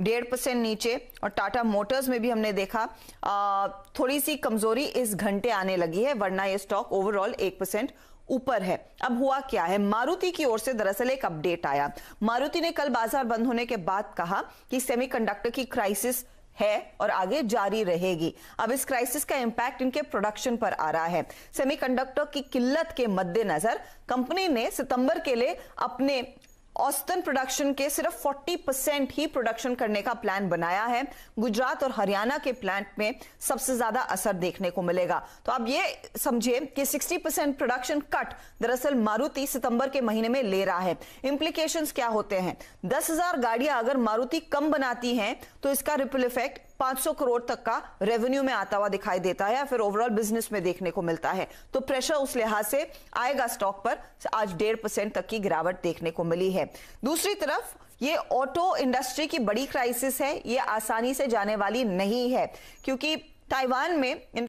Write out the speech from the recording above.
डेढ़ परसेंट नीचे और टाटा मोटर्स में भी हमने देखा थोड़ी सी कमजोरी इस घंटे आने लगी है वरना ये स्टॉक ओवरऑल एक परसेंट ऊपर है अब हुआ क्या है मारुति की ओर से दरअसल एक अपडेट आया मारुति ने कल बाजार बंद होने के बाद कहा कि सेमीकंडक्टर की क्राइसिस है और आगे जारी रहेगी अब इस क्राइसिस का इम्पैक्ट इनके प्रोडक्शन पर आ रहा है सेमीकंडक्टर की किल्लत के मद्देनजर कंपनी ने सितंबर के लिए अपने औसतन प्रोडक्शन के सिर्फ 40 परसेंट ही प्रोडक्शन करने का प्लान बनाया है गुजरात और हरियाणा के प्लांट में सबसे ज्यादा असर देखने को मिलेगा तो आप ये समझिए कि 60 परसेंट प्रोडक्शन कट दरअसल मारुति सितंबर के महीने में ले रहा है इंप्लीकेशन क्या होते हैं दस गाड़ियां अगर मारुति कम बनाती है तो इसका रिपल इफेक्ट 500 करोड़ तक का रेवेन्यू में आता हुआ दिखाई देता है या फिर ओवरऑल बिजनेस में देखने को मिलता है तो प्रेशर उस लिहाज से आएगा स्टॉक पर आज डेढ़ परसेंट तक की गिरावट देखने को मिली है दूसरी तरफ ये ऑटो इंडस्ट्री की बड़ी क्राइसिस है ये आसानी से जाने वाली नहीं है क्योंकि ताइवान में